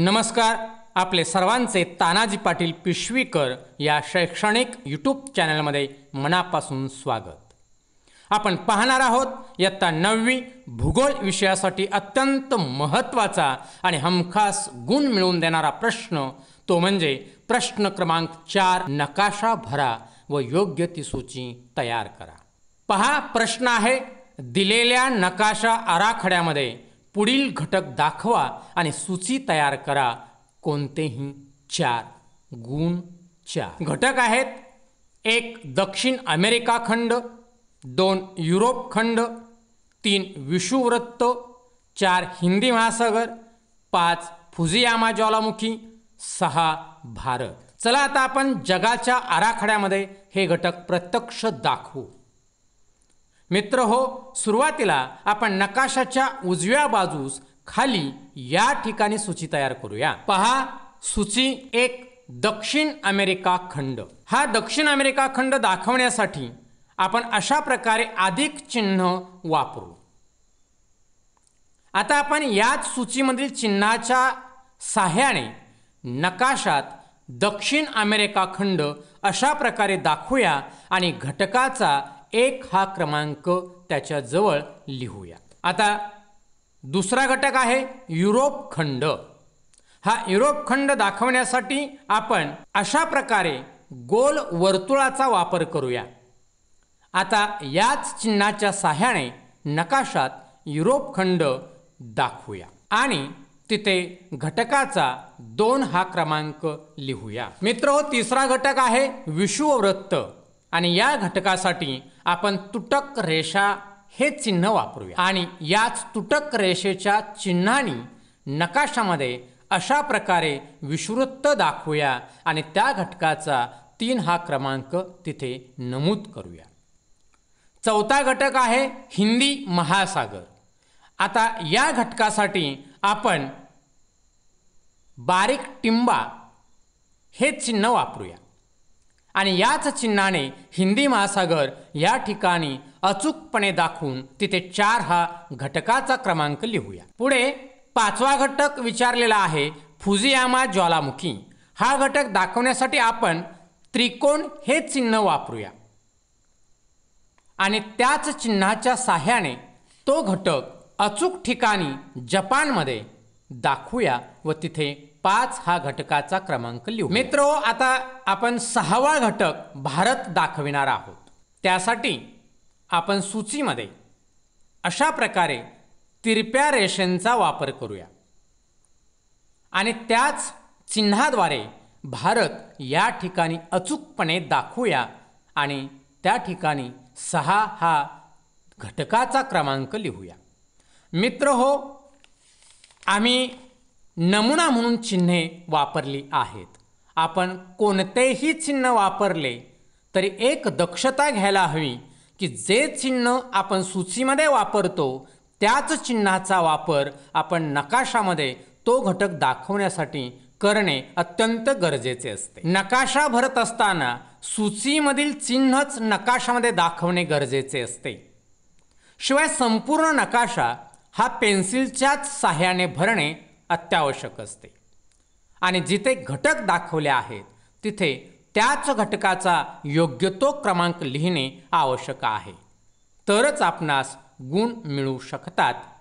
नमस्कार आपले सर्वांचे तानाजी पाटील पिशवीकर या शैक्षणिक यूट्यूब चॅनलमध्ये मनापासून स्वागत आपण पाहणार आहोत इयत्ता नववी भूगोल विषयासाठी अत्यंत महत्त्वाचा आणि हमखास गुण मिळवून देणारा प्रश्न तो म्हणजे प्रश्न क्रमांक चार नकाशा भरा व योग्य ती सूची तयार करा पहा प्रश्न आहे दिलेल्या नकाशा आराखड्यामध्ये पुढील घटक दाखवा आणि सूची तयार करा कोणतेही चार गुण चार घटक आहेत एक दक्षिण अमेरिका खंड दोन युरोप खंड तीन विषुवृत्त चार हिंदी महासागर पाच फुजियामा ज्वालामुखी सहा भारत चला आता आपण जगाच्या आराखड्यामध्ये हे घटक प्रत्यक्ष दाखवू मित्र हो सुरुवातीला आपण नकाशाच्या उजव्या बाजूस खाली या ठिकाणी सूची तयार करूया पहा सूची एक दक्षिण अमेरिका खंड हा दक्षिण अमेरिका खंड दाखवण्यासाठी आपण अशा प्रकारे अधिक चिन्ह वापरू आता आपण याच सूचीमधील चिन्हाच्या साह्याने नकाशात दक्षिण अमेरिका खंड अशा प्रकारे दाखवूया आणि घटकाचा एक हा क्रमांक त्याच्याजवळ लिहूया आता दुसरा घटक आहे युरोप खंड हा युरोप खंड दाखवण्यासाठी आपण अशा प्रकारे गोल वर्तुळाचा वापर करूया आता याच चिन्हाच्या सहाय्याने नकाशात युरोप खंड दाखवूया आणि तिथे घटकाचा दोन हा क्रमांक लिहूया मित्र तिसरा घटक आहे विषुववृत्त आणि या घटकासाठी आपण तुटक रेषा हे चिन्ह वापरूया आणि याच तुटक रेषेच्या चिन्हानी नकाशामध्ये अशा प्रकारे विषवृत्त दाखवूया आणि त्या घटकाचा तीन हा क्रमांक तिथे नमूद करूया चौथा घटक आहे हिंदी महासागर आता या घटकासाठी आपण बारीक टिंबा हे चिन्ह वापरूया आणि याच चिन्हाने हिंदी महासागर या ठिकाणी अचूकपणे दाखवून तिथे चार हा घटकाचा क्रमांक लिहूया पुढे पाचवा घटक विचारलेला आहे फुजियामा ज्वालामुखी हा घटक दाखवण्यासाठी आपण त्रिकोण हे चिन्ह वापरूया आणि त्याच चिन्हाच्या साह्याने तो घटक अचूक ठिकाणी जपानमध्ये दाखवूया व तिथे पाच हा घटकाचा क्रमांक लिहू मित्र आता आपण सहावा घटक भारत दाखविणार आहोत त्यासाठी आपण सूचीमध्ये अशा प्रकारे तिरप्या रेषेंचा वापर करूया आणि त्याच चिन्हाद्वारे भारत या ठिकाणी अचूकपणे दाखवूया आणि त्या ठिकाणी सहा हा घटकाचा क्रमांक लिहूया मित्र हो आम्ही नमुना म्हणून चिन्हे वापरली आहेत आपण कोणतेही चिन्ह वापरले तरी एक दक्षता घ्यायला हवी की जे चिन्ह आपण सूचीमध्ये वापरतो त्याच चिन्हाचा वापर आपण नकाशामध्ये तो घटक दाखवण्यासाठी करणे अत्यंत गरजेचे असते नकाशा भरत असताना सूचीमधील चिन्हच नकाशामध्ये दाखवणे गरजेचे असते शिवाय संपूर्ण नकाशा हा पेन्सिलच्याच साह्याने भरणे अत्यावश्यक असते आणि जिथे घटक दाखवले आहेत तिथे त्याच घटकाचा योग्य तो क्रमांक लिहिणे आवश्यक आहे तरच आपणास गुण मिळू शकतात